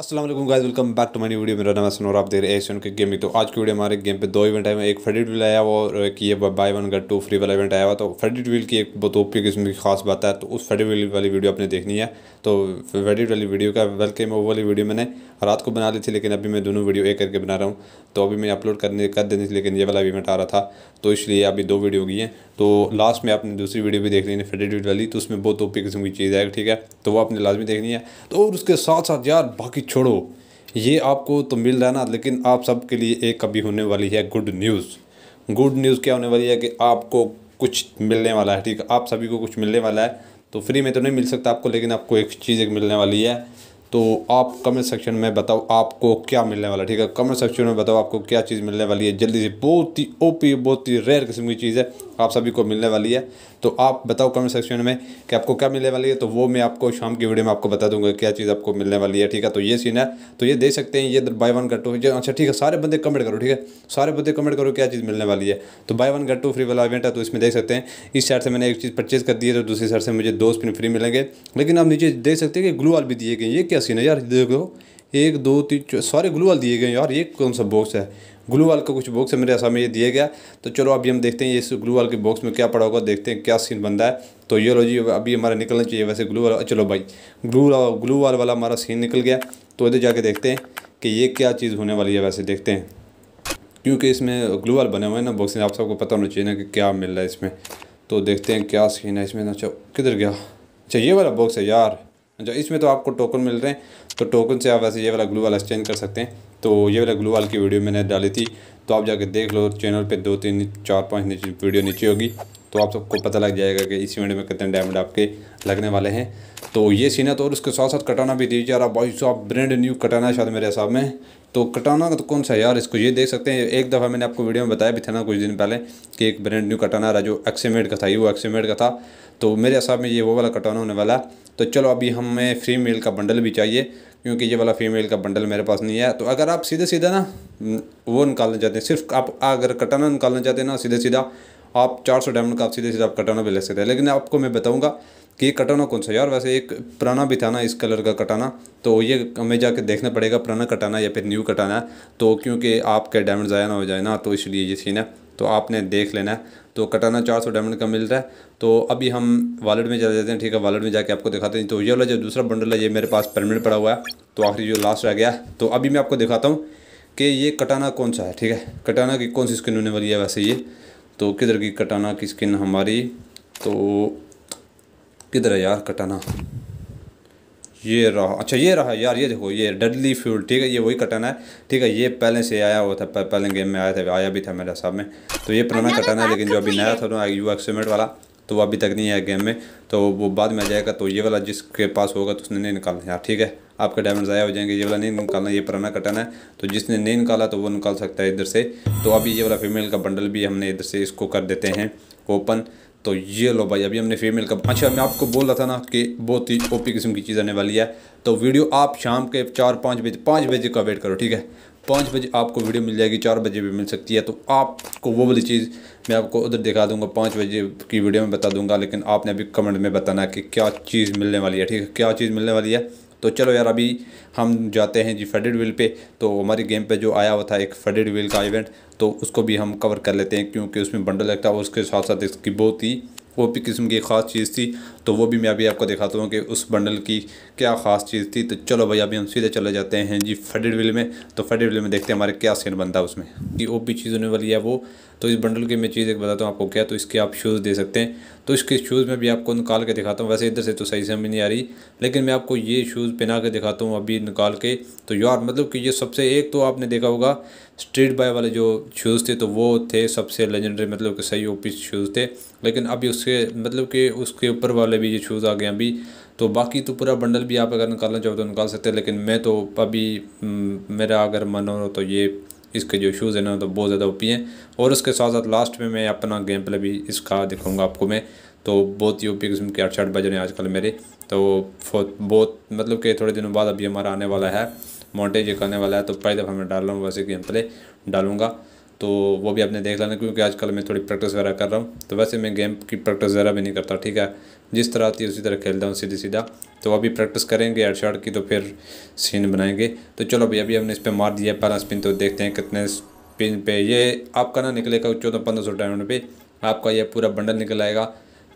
Aslam guys welcome back to money video मेरा नाम है और आप देख रहे हैं एशियन के गेम तो आज की वीडियो हमारे गेम पे दो इवेंट आए हुए एक फ्रेडिट व्हील आया हुआ और एक ये buy one get two free वाला इवेंट आया हुआ तो फ्रेडिट व्हील की एक बहुत ओपी किस्म की खास बात है तो उस फ्रेडिट व्हील वाली वीडियो आपने देखनी है तो फ्रेडिट वाली वीडियो का बल्कि मैं वो वाली वीडियो मैंने रात को बना ली थी लेकिन अभी मैं दोनों वीडियो एक करके बना रहा हूँ तो अभी मैं अपलोड करने कर देनी थी लेकिन ये वाला इवेंट आ रहा था तो इसलिए अभी दो वीडियो हो गई हैं तो लास्ट में आपने दूसरी वीडियो भी देख ली है फ्रेडिट वाली तो उसमें बहुत ओपी किस्म की चीज़ आएगी ठीक है तो वो आपने लाजमी देखनी है तो और उसके साथ साथ यार बाकी छोड़ो ये आपको तो मिल रहा है ना लेकिन आप सबके लिए एक अभी होने वाली है गुड न्यूज़ गुड न्यूज़ क्या होने वाली है कि आपको कुछ मिलने वाला है ठीक है आप सभी को कुछ मिलने वाला है तो फ्री में तो नहीं मिल सकता आपको लेकिन आपको एक चीज़ एक मिलने वाली है तो आप कमेंट सेक्शन में बताओ आपको क्या मिलने वाला ठीक है कमेंट सेक्शन में बताओ आपको क्या चीज़ मिलने वाली है जल्दी से बहुत ही ओपी बहुत ही रेयर किस्म की चीज़ है आप सभी को मिलने वाली है तो आप बताओ कमेंट सेक्शन में कि आपको क्या मिलने वाली है तो वो मैं आपको शाम की वीडियो में आपको बता दूंगा क्या चीज़ आपको मिलने वाली है ठीक है तो ये सीन है तो ये देख सकते हैं ये बाय वन गट टू अच्छा ठीक है सारे बंदे कमेंट करो ठीक है सारे बंदे कमेंट करो क्या चीज़ मिलने वाली है तो buy one get two free वाला इवेंट है तो इसमें देख सकते हैं इस साइड से मैंने एक चीज़ परचेज़ कर दी है तो दूसरी साइड से मुझे दो स्पिन फ्री मिलेंगे लेकिन आप नीचे देख सकते हैं कि ग्लू वाल भी दिए गए ये क्या सीन है यार देखो एक दो तीन सारे ग्लू वाल दिए गए यार ये कौन सा बॉक्स है ग्लू वाल का कुछ बॉक्स है मेरे ऐसा में ये दिया गया तो चलो अभी हम देखते हैं इस ग्लू वाल के बॉक्स में क्या पड़ा होगा देखते हैं क्या सीन बनता है तो ये लो जी अभी हमारा निकलना चाहिए वैसे ग्लू वाल चलो भाई ग्लू ग्लू वाल वाला हमारा सीन निकल गया तो इधर जाके देखते हैं कि ये क्या चीज़ होने वाली है वैसे देखते हैं क्योंकि इसमें ग्लू वाल बने हुए हैं ना बॉक्स में आप सबको पता होना चाहिए ना कि क्या मिल रहा है इसमें तो देखते हैं क्या सीन है इसमें अच्छा किधर गया अच्छा ये वाला बॉक्स है यार अच्छा इसमें तो आपको टोकन मिल रहे हैं तो टोकन से आप वैसे ये वाला ग्लू वाला एक्सचेंज कर सकते हैं तो ये वाला ग्लू वाल की वीडियो मैंने डाली थी तो आप जाके देख लो चैनल पे दो तीन चार पाँच नीचे वीडियो नीचे होगी तो आप सबको पता लग जाएगा कि इस इवेंट में कितने डायमंड आपके लगने वाले हैं तो ये सीना तो और उसके साथ साथ कटाना भी दीजिए यार भाई साहब ब्रांड न्यू कटाना शायद मेरे हिसाब में तो कटाना तो कौन सा यार इसको ये देख सकते हैं एक दफ़ा मैंने आपको वीडियो में बताया भी था ना कुछ दिन पहले कि एक ब्रांड न्यू कटाना रहा जो एक्सीमेट का था ये वो एक्सीमेट का था तो मेरे हिसाब में ये वो वाला कटाना होने वाला तो चलो अभी हमें फ्री मेल का बंडल भी चाहिए क्योंकि ये वाला फीमेल का बंडल मेरे पास नहीं है तो अगर आप सीधे सीधा ना वो निकालना चाहते हैं सिर्फ आप अगर कटाना निकालना चाहते हैं ना सीधे सीधा आप चार सौ डायमंड का आप सीधे सीधे आप कटाना भी ले सकते हैं लेकिन आपको मैं बताऊँगा कि ये कटाना कौन सा यार वैसे एक पुराना भी था ना इस कलर का कटाना तो ये हमें जाके देखना पड़ेगा पुराना कटाना या फिर न्यू कटाना है तो क्योंकि आपके डायमंड ज़ाया ना हो जाए ना तो इसलिए ये सीन है तो आपने देख लेना है तो कटाना चार सौ डायमंड का मिल रहा है तो अभी हम वॉलेट में चले जाते हैं ठीक है वॉलेट में जाके आपको दिखाते हैं तो ये वाला जो दूसरा बंडल है ये मेरे पास परमिट पड़ा हुआ है तो आखिरी जो लास्ट रह गया तो अभी मैं आपको दिखाता हूँ कि ये कटाना कौन सा है ठीक है कटाना की कौन सी स्किन होने वाली है वैसे ये तो किधर की कटाना की स्किन हमारी तो किधर है यार कटाना ये रहा अच्छा ये रहा यार ये देखो ये डडली फ्यूल ठीक है ये वही कटाना है ठीक है ये पहले से आया हुआ था पहले गेम में आया था आया भी था मेरे हिसाब में तो ये पुराना कटाना है लेकिन जो अभी तो नया था ना यू एक्समेट वाला तो वो अभी तक नहीं है गेम में तो वो बाद में आ जाएगा तो ये वाला जिसके पास होगा तो उसने नहीं निकालना यार ठीक है आपके डायमंड ज़ाया हो जाएंगे ये वाला नहीं निकालना ये पुराना कटन है तो जिसने नहीं निकाला तो वो निकाल सकता है इधर से तो अभी ये वाला फीमेल का बंडल भी हमने इधर से इसको कर देते हैं ओपन तो ये लो भाई अभी हमने फीमेल का अच्छा मैं आपको बोल रहा था ना कि बहुत ही ओपी किस्म की चीज़ आने वाली है तो वीडियो आप शाम के चार पाँच बजे पाँच बजे का वेट करो ठीक है पाँच बजे आपको वीडियो मिल जाएगी चार बजे भी मिल सकती है तो आपको वो वाली चीज़ मैं आपको उधर दिखा दूंगा पाँच बजे की वीडियो में बता दूंगा लेकिन आपने अभी कमेंट में बताना है कि क्या चीज़ मिलने वाली है ठीक है क्या चीज़ मिलने वाली है तो चलो यार अभी हम जाते हैं जी फेडेड व्हील पे तो हमारी गेम पे जो आया हुआ था एक फेडेड व्हील का इवेंट तो उसको भी हम कवर कर लेते हैं क्योंकि उसमें बंडल लगता है उसके साथ साथ इसकी बहुत ही वो भी किस्म की ख़ास चीज़ थी तो वो भी मैं अभी आपको दिखाता हूँ कि उस बंडल की क्या ख़ास चीज़ थी तो चलो भाई अभी हम सीधे चले जाते हैं जी फेडेड विल में तो फेडेड विल में देखते हैं हमारे क्या सीन बनता है उसमें कि वो भी चीज़ होने वाली है वो तो इस बंडल की मैं चीज़ एक बताता हूँ आपको क्या तो इसके आप शूज़ दे सकते हैं तो इसके शूज़ में भी आपको निकाल के दिखाता हूँ वैसे इधर से तो सही समझ नहीं आ रही लेकिन मैं आपको ये शूज़ पहना के दिखाता हूँ अभी निकाल के तो यार मतलब कि ये सबसे एक तो आपने देखा होगा स्ट्रीट बाय वाले जो शूज़ थे तो वो थे सबसे लेजेंडरी मतलब कि सही ओपी शूज़ थे लेकिन अभी उसके मतलब कि उसके ऊपर वाले भी ये शूज़ आ गए अभी तो बाकी तो पूरा बंडल भी आप अगर निकालना चाहो तो निकाल सकते हैं लेकिन मैं तो अभी हम्म, मेरा अगर मन हो तो ये इसके जो इशूज़ हैं ना तो बहुत ज़्यादा ओपी हैं और उसके साथ साथ लास्ट में मैं अपना गेम प्ले भी इसका दिखाऊंगा आपको मैं तो बहुत ही ओपी किस्म के आठ शर्ट बज रहे हैं आजकल मेरे तो बहुत मतलब कि थोड़े दिनों बाद अभी हमारा आने वाला है मोटे ये करने वाला है तो पहली दफ़ा मैं डाल रहा हूँ वैसे गेम प्ले डालूँगा तो वो भी आपने देख लेना क्योंकि आजकल मैं थोड़ी प्रैक्टिस वगैरह कर रहा हूँ तो वैसे मैं गेम की प्रैक्टिस वगैरह भी नहीं करता ठीक है जिस तरह आती है उसी तरह खेलता हूँ सीधे सीधा तो अभी प्रैक्टिस करेंगे हेड शॉट की तो फिर सीन बनाएंगे तो चलो भाई अभी हमने इस पर मार दिया पहला स्पिन तो देखते हैं कितने स्पिन पे ये आपका ना निकलेगा चौदह पंद्रह सौ डायमंड पे आपका यह पूरा बंडल निकल आएगा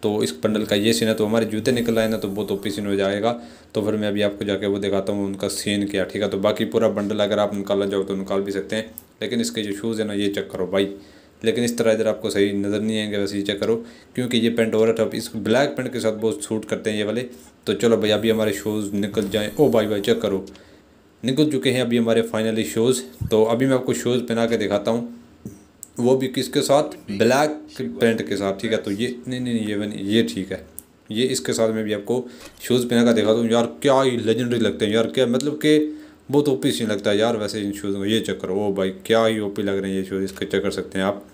तो इस बंडल का ये सीन है तो हमारे जूते निकल आए ना तो बहुत ओपी सीन हो जाएगा तो फिर मैं अभी आपको जाके वो दिखाता हूँ उनका सीन क्या ठीक है तो बाकी पूरा बंडल अगर आप निकालना चाहो तो निकाल भी सकते हैं लेकिन इसके जो शूज़ हैं ना ये चेक करो भाई लेकिन इस तरह इधर आपको सही नज़र नहीं आएंगे वैसे ये चेक करो क्योंकि ये पेंट और टॉप इस ब्लैक पेंट के साथ बहुत सूट करते हैं ये वाले तो चलो भाई अभी हमारे शूज़ निकल जाएँ ओ भाई भाई चेक करो निकल चुके हैं अभी हमारे फाइनली शूज़ तो अभी मैं आपको शूज़ पहना के दिखाता हूँ वो भी किसके साथ ब्लैक पेंट के साथ ठीक है तो ये नहीं नहीं ये नहीं ये ठीक है ये इसके साथ मैं भी आपको शूज़ पहना का दिखाता हूँ यार क्या ही लेजेंडरी लगते हैं यार क्या मतलब कि बहुत ओपी सीन लगता है यार वैसे इन शूज़ में ये चक्कर ओ भाई क्या ही ओपी लग रहे हैं ये शूज़ इसके चक्कर सकते हैं आप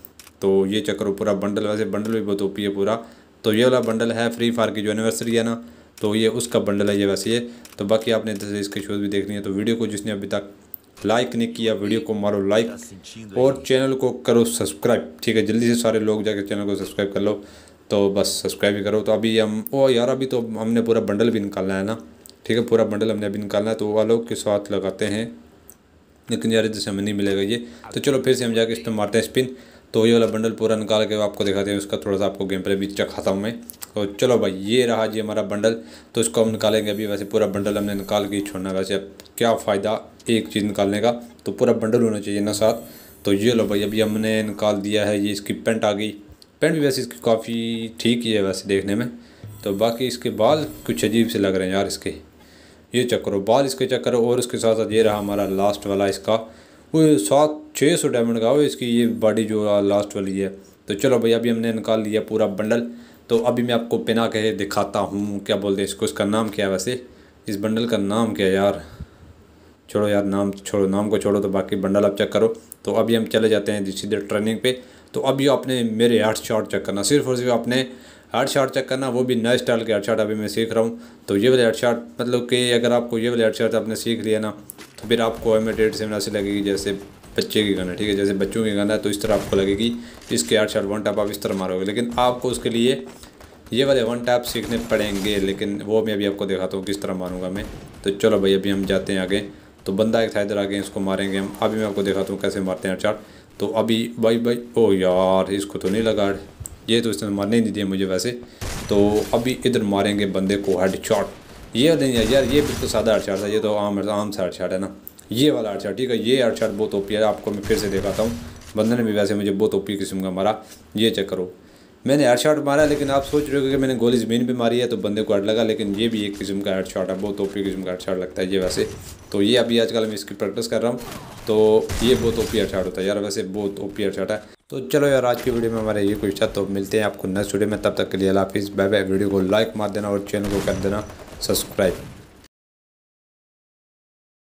तो ये चक्कर पूरा बंडल वैसे बंडल भी बहुत ओपी है पूरा तो ये वाला बंडल है फ्री फायर की जो एनिवर्सरी है ना तो ये उसका बंडल है ये वैसे ये तो बाकी आपने जैसे इसके शोज भी देखनी है तो वीडियो को जिसने अभी तक लाइक नहीं किया वीडियो को मारो लाइक और चैनल को करो सब्सक्राइब ठीक है जल्दी से सारे लोग जाकर चैनल को सब्सक्राइब कर लो तो बस सब्सक्राइब ही करो तो अभी हम ओ यार अभी तो हमने पूरा बंडल भी निकालना है ना ठीक है पूरा बंडल हमने अभी निकालना है तो वो वालों के साथ लगाते हैं लेकिन यार जैसे हमें नहीं मिलेगा ये तो चलो फिर से हम जाके इस पर मारते हैं स्पिन तो ये वाला बंडल पूरा निकाल के आपको दिखाते हैं उसका थोड़ा सा आपको गेम प्ले भी चखाता हूँ मैं तो चलो भाई ये रहा जी हमारा बंडल तो इसको हम निकालेंगे अभी वैसे पूरा बंडल हमने निकाल के छोड़ना वैसे अब क्या फ़ायदा एक चीज़ निकालने का तो पूरा बंडल होना चाहिए ना साथ तो ये लो भाई अभी हमने निकाल दिया है ये इसकी पेंट आ गई पेंट भी वैसे इसकी काफ़ी ठीक ही है वैसे देखने में तो बाकी इसके बाल कुछ अजीब से लग रहे हैं यार इसके ये चक्कर हो बाद इसके चक्कर और उसके साथ साथ ये रहा हमारा लास्ट वाला इसका वो सात छः सौ डायमंड का हो इसकी ये बॉडी जो लास्ट वाली है तो चलो भाई अभी हमने निकाल लिया पूरा बंडल तो अभी मैं आपको पिना के दिखाता हूँ क्या बोलते हैं इसको इसका नाम क्या है वैसे इस बंडल का नाम क्या है यार छोड़ो यार नाम छोड़ो नाम को छोड़ो तो बाकी बंडल आप चेक करो तो अभी हम चले जाते हैं सीधे ट्रेनिंग पे तो अभी आपने मेरे हेड शॉट चेक करना सिर्फ और सिर्फ आपने हेड शॉट चेक करना वो भी नए स्टाइल के हेड शॉट अभी मैं सीख रहा हूँ तो ये वाले हेड शॉट मतलब कि अगर आपको ये वाले हेड शॉट आपने सीख लिया ना तो फिर आपको इमिटेट से मुनासिब लगेगी जैसे बच्चे की गन है ठीक है जैसे बच्चों की गन है तो इस तरह आपको लगेगी इसके हेड शॉट वन टैप आप इस तरह मारोगे लेकिन आपको उसके लिए ये वाले वन टैप सीखने पड़ेंगे लेकिन वो मैं अभी आपको दिखाता हूँ किस तरह मारूंगा मैं तो चलो भाई अभी हम जाते हैं आगे तो बंदा एक था इधर आगे इसको मारेंगे हम अभी मैं आपको दिखाता हूँ कैसे मारते हैं चार्ट तो अभी भाई भाई ओ यार इसको तो नहीं लगा ये तो इसने मरने नहीं दिया मुझे वैसे तो अभी इधर मारेंगे बंदे को हेड शॉट ये नहीं यार ये बिल्कुल सादा हेड शॉट था ये तो आम आम सा हेड शॉट है ना ये वाला हेड शॉट ठीक है ये हेड शॉट बहुत ओपी है आपको मैं फिर से दिखाता हूँ बंदे ने भी वैसे मुझे बहुत ओपी किस्म का मारा ये चेक करो मैंने हेड शॉट मारा लेकिन आप सोच रहे हो कि मैंने गोली ज़मीन भी मारी है तो बंदे को हेड लगा लेकिन ये भी एक किस्म का हेड शॉट है बहुत ओपी किस्म का हेड शॉट लगता है ये वैसे तो ये अभी आजकल मैं इसकी प्रैक्टिस कर रहा हूँ तो ये बहुत ओपी हेड शॉट होता है यार वैसे बहुत ओपी हेड शॉट है तो चलो यार आज की वीडियो में हमारे ये कुछ था तो मिलते हैं आपको नेक्स्ट वीडियो में तब तक के लिए हाफिज़ बाय बाय वीडियो को लाइक मार देना और चैनल को कर देना सब्सक्राइब